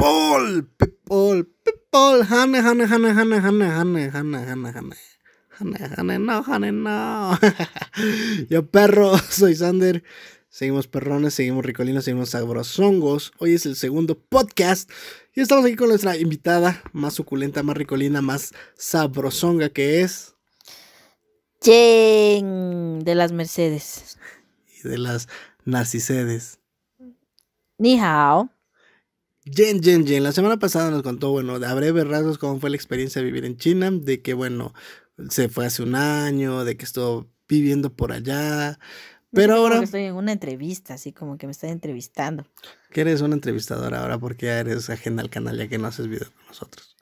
people, people, people, honey, honey, honey, honey, honey, honey, honey, honey, honey. Honey, no, honey, no. Yo, perro, soy Sander. Seguimos perrones, seguimos ricolinos, seguimos sabrosongos. Hoy es el segundo podcast y estamos aquí con nuestra invitada más suculenta, más ricolina, más sabrosonga que es. Jen de las Mercedes. Y de las Narcisedes. Ni hao. Jen, Jen, Jen, la semana pasada nos contó, bueno, a breves rasgos cómo fue la experiencia de vivir en China, de que, bueno, se fue hace un año, de que estuvo viviendo por allá, pero ahora... estoy en una entrevista, así como que me están entrevistando. Que eres una entrevistadora ahora porque qué eres ajena al canal, ya que no haces video con nosotros.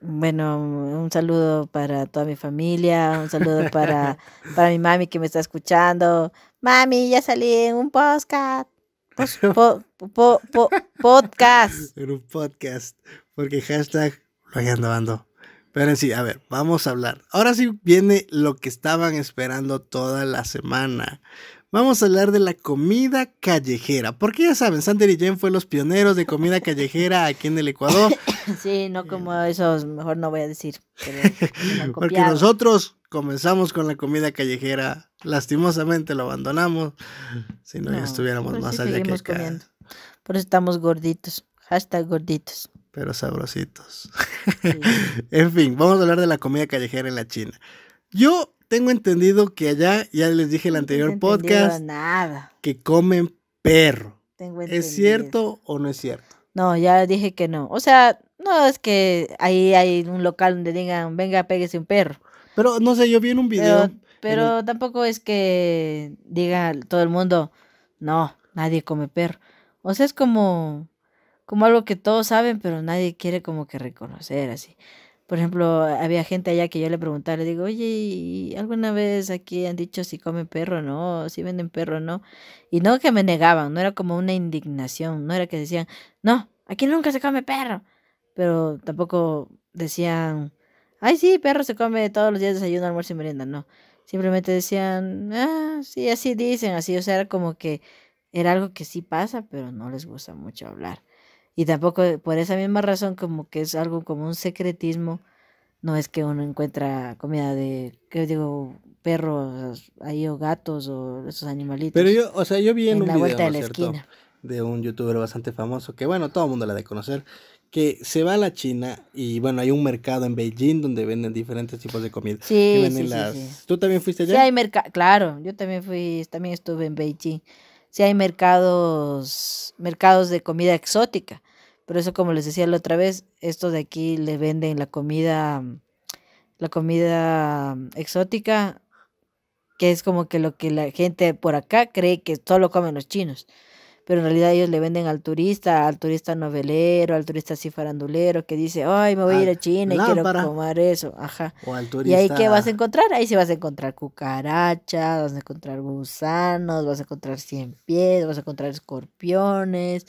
Bueno, un saludo para toda mi familia, un saludo para, para mi mami que me está escuchando. Mami, ya salí en un podcast podcast. un podcast. Porque hashtag lo hayan Pero en sí, a ver, vamos a hablar. Ahora sí viene lo que estaban esperando toda la semana. Vamos a hablar de la comida callejera. Porque ya saben, Sander y Jen fue los pioneros de comida callejera aquí en el Ecuador. Sí, no como eso, mejor no voy a decir. porque nosotros comenzamos con la comida callejera lastimosamente lo abandonamos, si no, ya estuviéramos pues más allá que acá. Comiendo. Por eso estamos gorditos, hashtag gorditos. Pero sabrositos. en fin, vamos a hablar de la comida callejera en la China. Yo tengo entendido que allá, ya les dije en el anterior podcast, que comen perro. ¿Es cierto o no es cierto? No, ya dije que no. O sea, no es que ahí hay un local donde digan, venga, pégase un perro. Pero no sé, yo vi en un video. Pero tampoco es que diga todo el mundo, no, nadie come perro. O sea, es como, como algo que todos saben, pero nadie quiere como que reconocer así. Por ejemplo, había gente allá que yo le preguntaba, le digo, oye, ¿alguna vez aquí han dicho si comen perro o no? ¿Si venden perro o no? Y no que me negaban, no era como una indignación, no era que decían, no, aquí nunca se come perro. Pero tampoco decían, ay, sí, perro se come todos los días desayuno, almuerzo y merienda, no simplemente decían, ah, sí, así dicen, así, o sea, era como que era algo que sí pasa, pero no les gusta mucho hablar. Y tampoco, eh, por esa misma razón, como que es algo como un secretismo, no es que uno encuentra comida de, que digo, perros ahí o gatos o esos animalitos. Pero yo, o sea, yo vi en, un video, de de un youtuber bastante famoso, que bueno, todo el mundo la de conocer, que se va a la China y bueno, hay un mercado en Beijing donde venden diferentes tipos de comida. Sí, sí, sí, ¿Tú también fuiste allá? Sí, hay mercado, claro, yo también fui, también estuve en Beijing. Sí hay mercados, mercados de comida exótica, pero eso como les decía la otra vez, esto de aquí le venden la comida, la comida exótica, que es como que lo que la gente por acá cree que solo comen los chinos pero en realidad ellos le venden al turista, al turista novelero, al turista así farandulero que dice, ay, me voy a ir a China y quiero comer eso, ajá. Y ahí qué vas a encontrar, ahí sí vas a encontrar cucarachas, vas a encontrar gusanos, vas a encontrar cien pies, vas a encontrar escorpiones,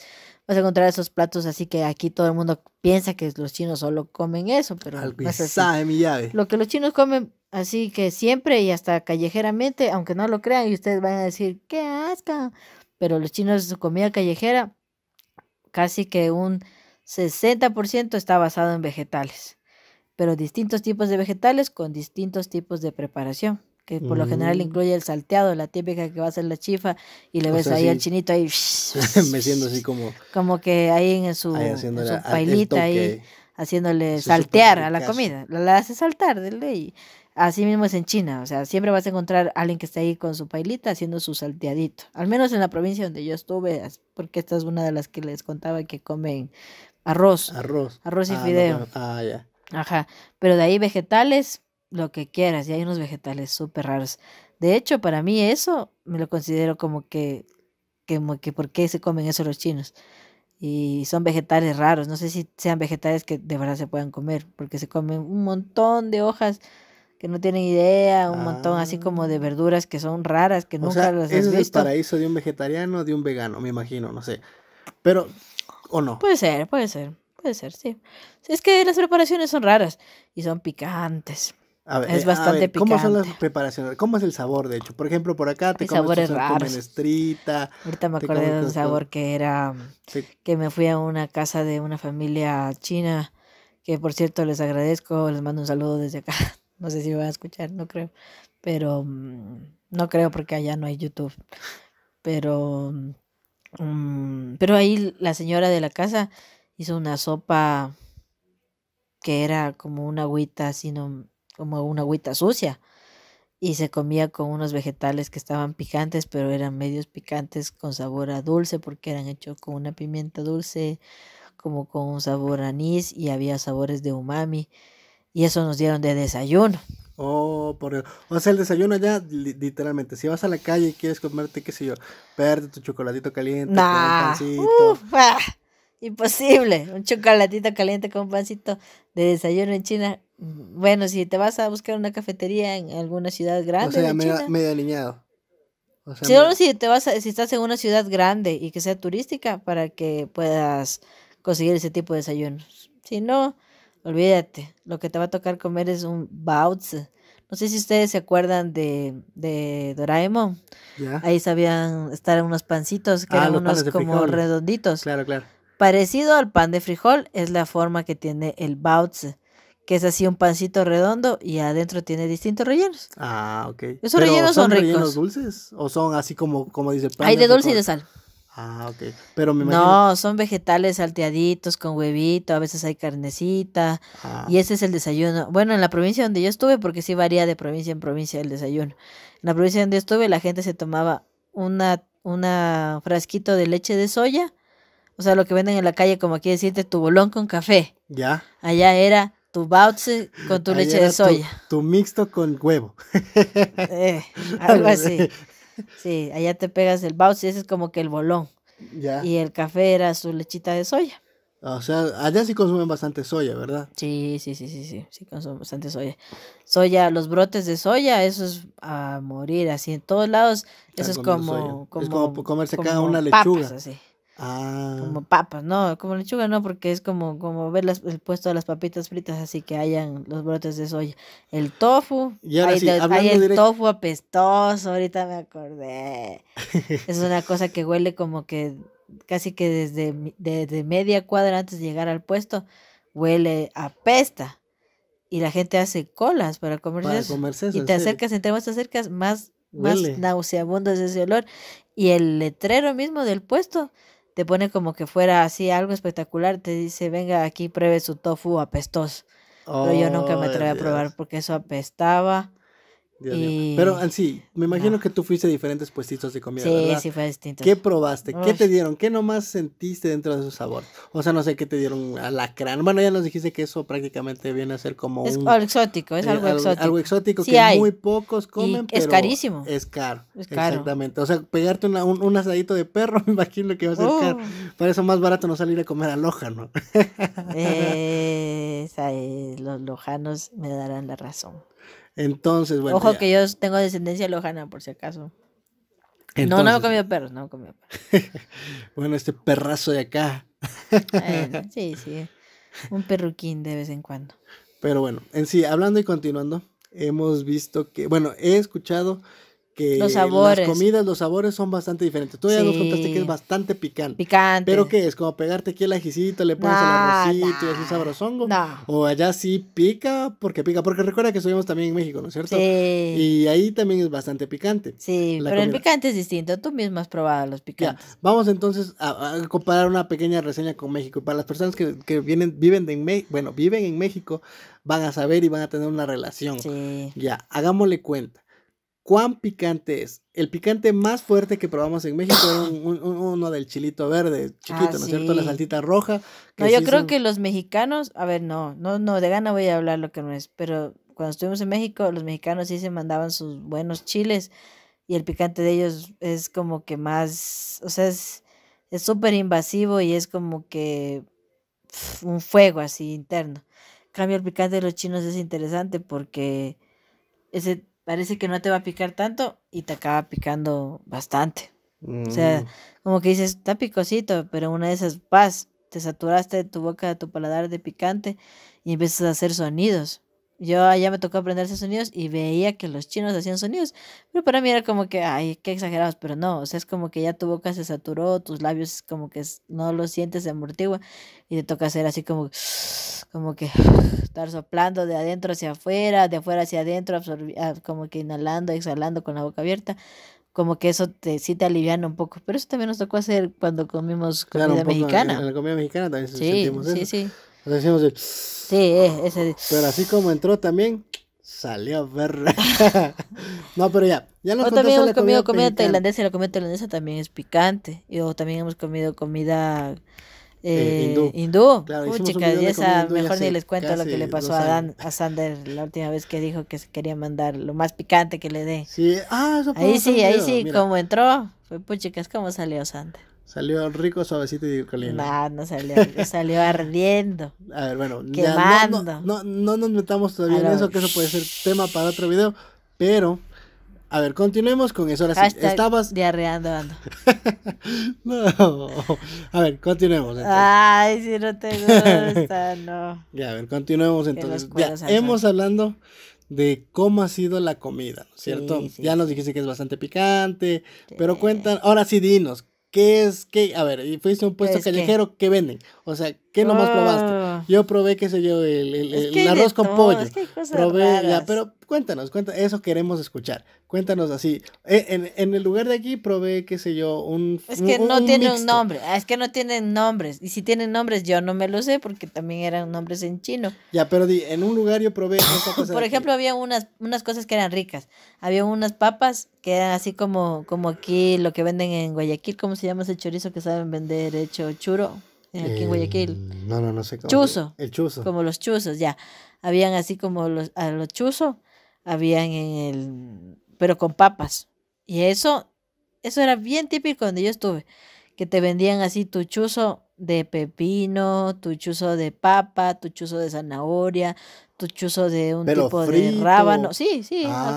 vas a encontrar esos platos así que aquí todo el mundo piensa que los chinos solo comen eso, pero Al no mi llave. Lo que los chinos comen así que siempre y hasta callejeramente, aunque no lo crean y ustedes van a decir, qué asco, pero los chinos su comida callejera casi que un 60% está basado en vegetales, pero distintos tipos de vegetales con distintos tipos de preparación, que por lo general mm. incluye el salteado, la típica que va a ser la chifa y le ves ahí al chinito ahí meciendo así como como que ahí en su, pailita ahí haciéndole saltear a la comida, la, la hace saltar de ley. Así mismo es en China, o sea, siempre vas a encontrar a alguien que está ahí con su pailita haciendo su salteadito. Al menos en la provincia donde yo estuve, porque esta es una de las que les contaba que comen arroz. Arroz. Arroz y ah, fideo. ah, ya. Ajá. Pero de ahí vegetales, lo que quieras. Y hay unos vegetales súper raros. De hecho, para mí eso me lo considero como que, como que, ¿por qué se comen eso los chinos? y son vegetales raros. No sé si sean vegetales que de verdad se puedan comer, porque se comen un montón de hojas que no tienen idea, un montón así como de ah. verduras que son raras, que nunca las has visto. Es el paraíso de un vegetariano, de un vegano, me imagino, no sé. Pero, ¿o no? Puede ser, puede ser, puede ser, sí. Es que las preparaciones son raras y son picantes. es eh, bastante picante. ¿Cómo son las preparaciones? ¿Cómo es el sabor, de hecho? Por ejemplo, por acá te Hay comes sabores Ahorita me acordé de un sabor que era que me fui a una casa de una familia china, que por cierto les agradezco, les mando un saludo desde acá no sé si van a escuchar, no creo. Pero mm, no creo porque allá no hay YouTube. Pero, mm, mm, pero ahí la señora de la casa hizo una sopa que era como una agüita, sino como una agüita sucia. Y se comía con unos vegetales que estaban picantes, pero eran medios picantes con sabor a dulce, porque eran hechos con una pimienta dulce, como con un sabor a anís, y había sabores de umami y eso nos dieron de desayuno. Oh, por O sea, el desayuno ya, literalmente, si vas a la calle y quieres comerte, qué sé yo, perde tu chocolatito caliente con ah, imposible, un chocolatito caliente con un pancito de desayuno en China. Bueno, si te vas a buscar una cafetería en alguna ciudad grande. O sea, medio, alineado. O Solo si, te vas si estás en una ciudad grande y que sea turística para que puedas conseguir ese tipo de desayunos. Si no, olvídate, lo que te va a tocar comer es un bautz. No sé si ustedes se acuerdan de, de Doraemon. Ahí sabían estar unos pancitos que ah, eran unos como redonditos. Claro, claro. Parecido al pan de frijol es la forma que tiene el bautz, que es así un pancito redondo y adentro tiene distintos rellenos. Ah, ok. Esos rellenos son, son rellenos dulces o son así como, como dice pan? Hay de, dulce y de sal. Ah, ok. Pero me imagino. No, son vegetales salteaditos con huevito, a veces hay carnecita. Ah. Y ese es el desayuno. Bueno, en la provincia donde yo estuve, porque sí varía de provincia en provincia el desayuno. En la provincia donde estuve, la gente se tomaba una, una frasquito de leche de soya. O sea, lo que venden en la calle, como aquí decirte, tu bolón con café. Ya. Allá era tu bautze con tu leche de soya. Tu, mixto con huevo. Eh, algo así. Sí, allá te pegas el y ese es como que el bolón. Y el café era su lechita de soya. Ah, o sea, allá sí consumen bastante soya, ¿verdad? Sí, sí, sí, sí, sí, sí consumen bastante soya. Soya, los brotes de soya, eso es a morir, así en todos lados, eso es como, como, Es como comerse cada una lechuga. Ah. Como papas, no, como lechuga no, porque es como, como ver el puesto de las papitas fritas, así que hayan los brotes de soya. El tofu, hay, el tofu apestoso, ahorita me acordé. es una cosa que huele como que casi que desde, media cuadra antes de llegar al puesto, huele apesta y la gente hace colas para comerse, Y te acercas, entre más te acercas, más, más nauseabundo es ese olor. Y el letrero mismo del puesto te pone como que fuera así algo espectacular, te dice, venga aquí, pruebe su tofu apestoso. Pero yo nunca me oh, atreví a probar porque eso apestaba pero sí, me imagino que tú fuiste a diferentes puestitos de comida. Sí, sí, fue distinto. ¿Qué probaste? ¿Qué te dieron? ¿Qué nomás sentiste dentro de su sabor? O sea, no sé qué te dieron a alacrán. Bueno, ya nos dijiste que eso prácticamente viene a ser como. Es algo exótico, es eh, algo, exótico. Algo exótico que muy pocos comen. pero es carísimo. Es caro. Exactamente. O sea, pegarte un, asadito de perro, me imagino que va a ser caro. Uh. Para eso más barato no salir a comer a Loja, ¿no? los lojanos me darán la razón. Entonces, bueno. Ojo que yo tengo descendencia lojana, por si acaso. no, no he comido perros, no he comido perros. bueno, este perrazo de acá. sí, sí. Un perruquín de vez en cuando. Pero bueno, en sí, hablando y continuando, hemos visto que, bueno, he escuchado los sabores. las comidas, los sabores son bastante diferentes. Tú ya nos contaste que es bastante picante. Picante. Pero que es como pegarte aquí el ajicito, le pones el arrocito y así sabrosongo. O allá sí pica porque pica. Porque recuerda que estuvimos también en México, ¿no es cierto? Sí. Y ahí también es bastante picante. Sí, pero el picante es distinto. Tú mismo has probado los picantes. vamos entonces a, comparar una pequeña reseña con México. Para las personas que, vienen, viven, de, en, bueno, viven en México, van a saber y van a tener una relación. Sí. Ya, hagámosle cuenta cuán picante es. El picante más fuerte que probamos en México era uno del chilito verde, chiquito, ¿no es cierto? La ah, saltita roja. No, yo creo que los mexicanos, a ver, no, no, no, de gana voy a hablar lo que no es, pero cuando estuvimos en México, los mexicanos sí se mandaban sus buenos chiles y el picante de ellos es como que más, o sea, es súper invasivo y es como que un fuego así interno. cambio, el picante de los chinos es interesante porque ese parece que no te va a picar tanto y te acaba picando bastante. O sea, mm. como que dices, está picosito, pero una de esas, paz, te saturaste de tu boca, de tu paladar de picante y empiezas a hacer sonidos. Yo allá me tocó aprender esos sonidos y veía que los chinos hacían sonidos. Pero para mí era como que, ay, qué exagerados, pero no. O sea, es como que ya tu boca se saturó, tus labios como que no lo sientes, se amortigua. Y te toca hacer así como, como que estar soplando de adentro hacia afuera, de afuera hacia adentro, ah, como que inhalando, exhalando con la boca abierta como que eso te, sí te aliviana un poco. Pero eso también nos tocó hacer cuando comimos comida mexicana. En la comida mexicana también sí, sentimos eso. Sí, sí. Decimos Sí, eh, Pero así como entró también, salió ver no, pero ya. Ya nos o también hemos comido comida, tailandesa y la comida tailandesa también es picante. Y o también hemos comido comida eh, eh, hindú. y esa mejor ni les cuento lo que le pasó a, Dan, a Sander la última vez que dijo que se quería mandar lo más picante que le dé. Ah, ahí sí, ahí sí, como entró, fue pues chicas, como salió Sander. Salió rico, suavecito y caliente. No, no salió, salió ardiendo. A ver, bueno, quemando. Ya no, no, no, no, nos metamos todavía en eso, que eso puede ser tema para otro video, pero a ver, continuemos con eso. Ahora sí, estabas. Diarreando ando. no. A ver, continuemos. Entonces. Ay, si no te gusta, no. Ya, a ver, continuemos entonces. Ya, hemos hablando de cómo ha sido la comida, ¿no es cierto? ya nos dijiste que es bastante picante, pero cuentan, ahora sí dinos, ¿Qué es? Qué? A ver, y fuiste un puesto callejero, que... ¿qué venden? O sea, ¿qué nomás ah, probaste? Yo probé, qué sé yo, el, arroz con pollo. Es que cosas probé, pero cuéntanos, eso queremos escuchar. Cuéntanos así. E, en, el lugar de aquí probé, qué sé yo, un. Es que no tiene un nombre, ah, es que no tienen nombres. Y si tienen nombres, yo no me lo sé porque también eran nombres en chino. Ya, pero en un lugar yo probé Por ejemplo, había unas, unas cosas que eran ricas. Había unas papas que eran así como, como aquí lo que venden en Guayaquil, ¿cómo se llama ese chorizo que saben vender hecho churo? Eh, aquí en Guayaquil. No, no, no sé cómo. Chuzo. El chuzo. Como los chuzos, ya. Habían así como los, a los chuzos, habían en el, pero con papas. Y eso, eso era bien típico donde yo estuve, que te vendían así tu chuzo de pepino, tu chuzo de papa, tu chuzo de zanahoria, chuzo de un tipo de rábano. Sí, sí, ah,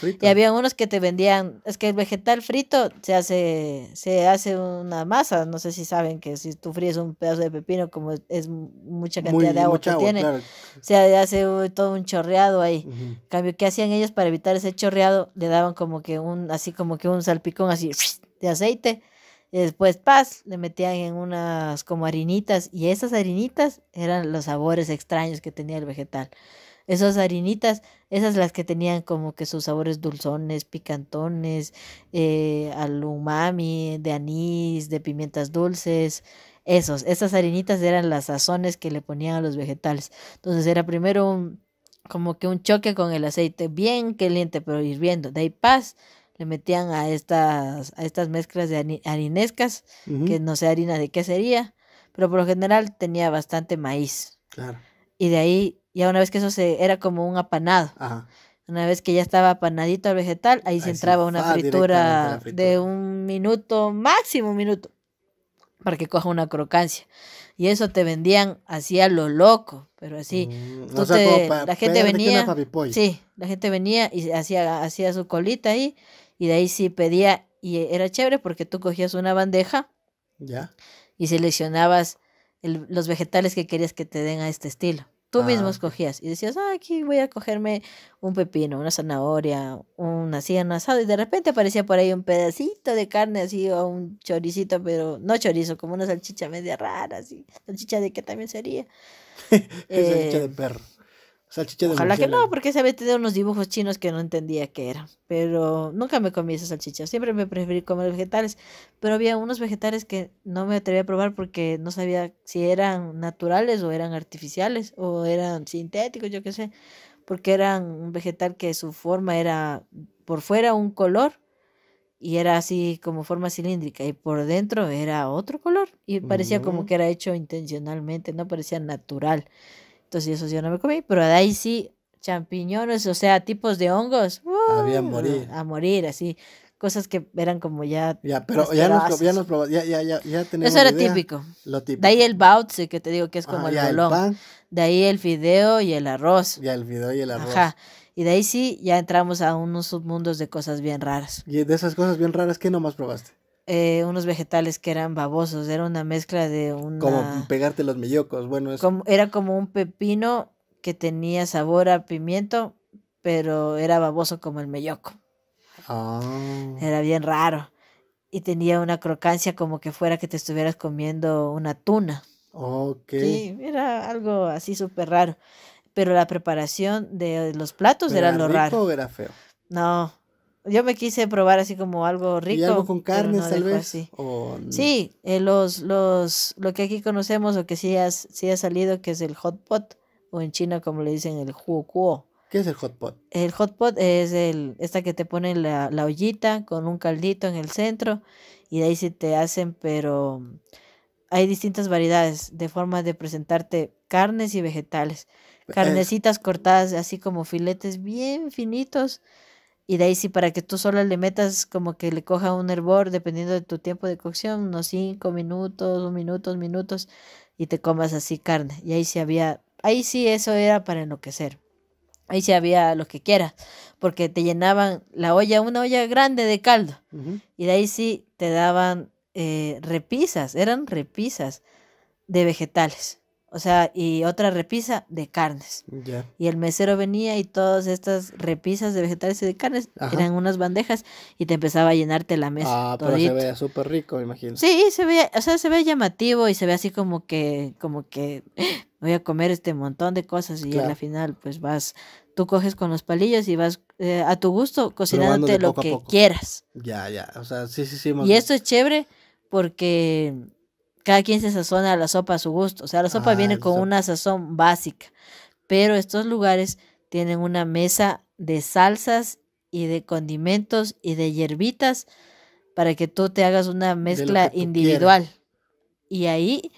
frito. Y había unos que te vendían, es que el vegetal frito se hace, se hace una masa, no sé si saben que si tú fríes un pedazo de pepino, como es mucha cantidad de agua que tiene, se hace todo un chorreado ahí. en cambio, ¿qué hacían ellos para evitar ese chorreado? Le daban como que un, así como que un salpicón así de aceite y después, paz, le metían en unas como harinitas y esas harinitas eran los sabores extraños que tenía el vegetal. Esas harinitas, esas las que tenían como que sus sabores dulzones, picantones, eh, de anís, de pimientas dulces, esos, esas harinitas eran las sazones que le ponían a los vegetales. Entonces era primero como que un choque con el aceite, bien caliente pero hirviendo, de ahí paz le metían a estas, a estas mezclas de harinescas, que no sé harina de qué sería, pero por lo general tenía bastante maíz. Claro. Y de ahí, ya una vez que eso se, era como un apanado. Ajá. Una vez que ya estaba apanadito el vegetal, ahí, se entraba una fritura, de un minuto, máximo un minuto, para que coja una crocancia. Y eso te vendían así lo loco, pero así. Mm, entonces la gente venía. Sí, la gente venía y hacía, hacía su colita ahí y de ahí sí pedía, y era chévere porque tú cogías una bandeja. Ya. Y seleccionabas los vegetales que querías que te den a este estilo. Tú ah, mismo escogías y decías, ah, aquí voy a cogerme un pepino, una zanahoria, una así, asado. Y de repente aparecía por ahí un pedacito de carne así o un choricito, pero no chorizo, como una salchicha media rara, así. Salchicha de que también sería. salchicha de eh, perro. Salchicha de Ojalá que no, porque había tenido unos dibujos chinos que no entendía qué era. Pero nunca me comí esa salchicha. Siempre me preferí comer vegetales. Pero había unos vegetales que no me atreví a probar porque no sabía si eran naturales o eran artificiales o eran sintéticos, yo qué sé. Porque eran un vegetal que su forma era por fuera un color y era así como forma cilíndrica y por dentro era otro color y parecía como mm. que era hecho intencionalmente, no parecía natural. Entonces eso yo no me comí, pero de ahí sí, champiñones, o sea, tipos de hongos. a uh, morir. A morir, así. Cosas que eran como ya. Ya, pero ya nos, ya probamos, ya, ya, ya, ya tenemos. Eso era típico. Lo típico. De ahí el bautse, que te digo que es ah, como el ya, De ahí el fideo y el arroz. Ya, el fideo y el arroz. Ajá. Y de ahí sí, ya entramos a unos submundos de cosas bien raras. ¿Y de esas cosas bien raras qué nomás probaste? Eh, unos vegetales que eran babosos, era una mezcla de un... Como pegarte los mellocos, bueno, es... era como un pepino que tenía sabor a pimiento, pero era baboso como el melloco. Ah. Era bien raro. Y tenía una crocancia como que fuera que te estuvieras comiendo una tuna. Ok. Sí, era algo así súper raro. Pero la preparación de los platos era, lo raro. O era feo? No, yo me quise probar así como algo rico. Y algo con carnes, tal vez. Sí, eh, los, los, lo que aquí conocemos o que sí, ha salido, que es el hot pot, o en China como le dicen el huo ¿Qué es el hot pot? El hot pot es el, esta que te pone la, la ollita con un caldito en el centro y de ahí se te hacen, pero hay distintas variedades de formas de presentarte carnes y vegetales. Eh. Carnecitas cortadas así como filetes bien finitos y de ahí sí, para que tú sola le metas como que le coja un hervor, dependiendo de tu tiempo de cocción, unos cinco minutos, un minutos minutos, y te comas así carne. Y ahí sí había, ahí sí eso era para enloquecer. Ahí sí había lo que quieras, porque te llenaban la olla, una olla grande de caldo. Y de ahí sí te daban eh, repisas, eran repisas de vegetales. O sea, y otra repisa de carnes. Ya. Y el mesero venía y todas estas repisas de vegetales y de carnes eran unas bandejas y te empezaba a llenarte la mesa. Ah, pero se veía súper rico, imagino. Sí, se veía, o sea, se ve llamativo y se ve así como que, como que eh, voy a comer este montón de cosas y en al final pues vas, tú coges con los palillos y vas eh, a tu gusto cocinándote lo que quieras. Ya, ya, o sea, sí, sí, sí. Y esto es chévere porque cada quien se sazona la sopa a su gusto. O sea, la sopa viene ah, con una sazón básica, pero estos lugares tienen una mesa de salsas y de condimentos y de hierbitas para que tú te hagas una mezcla individual. Y ahí,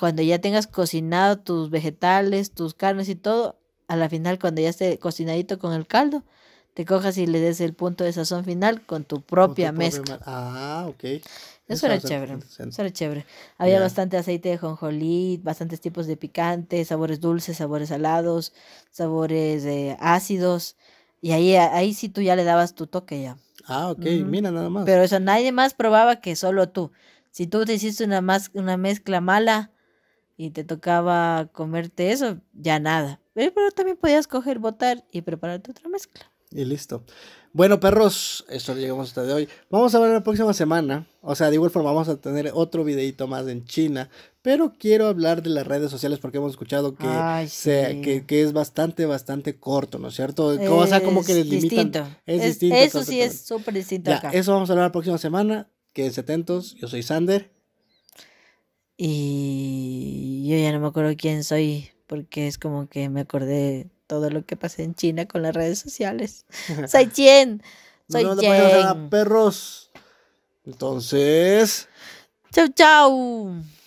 cuando ya tengas cocinado tus vegetales, tus carnes y todo, a la final cuando ya esté cocinadito con el caldo, te cojas y le des el punto de sazón final con tu propia mezcla. ah, ok. Eso, era chévere. Eso era chévere. Había bastante aceite de jonjolí, bastantes tipos de picantes, sabores dulces, sabores salados, sabores ácidos. Y ahí, ahí sí tú ya le dabas tu toque ya. Ah, ok, mira nada más. Pero eso nadie más probaba que solo tú. Si tú te hiciste una, más, una mezcla mala y te tocaba comerte eso, ya nada. Pero, eh, pero también podías coger, botar y prepararte otra mezcla. Y listo. Bueno, perros, esto llegamos hasta de hoy. Vamos a ver la próxima semana. O sea, de igual forma vamos a tener otro videito más en China. Pero quiero hablar de las redes sociales porque hemos escuchado que, que, es bastante, bastante corto, ¿no es cierto? Es sea, como que Distinto. Es, distinto. Eso sí es súper distinto. Eso vamos a hablar la próxima semana. Quédense atentos. Yo soy Sander. Y yo ya no me acuerdo quién soy porque es como que me acordé todo lo que pasa en China con las redes sociales. Soy Chien. Soy no, perros. Entonces. Chau, chau.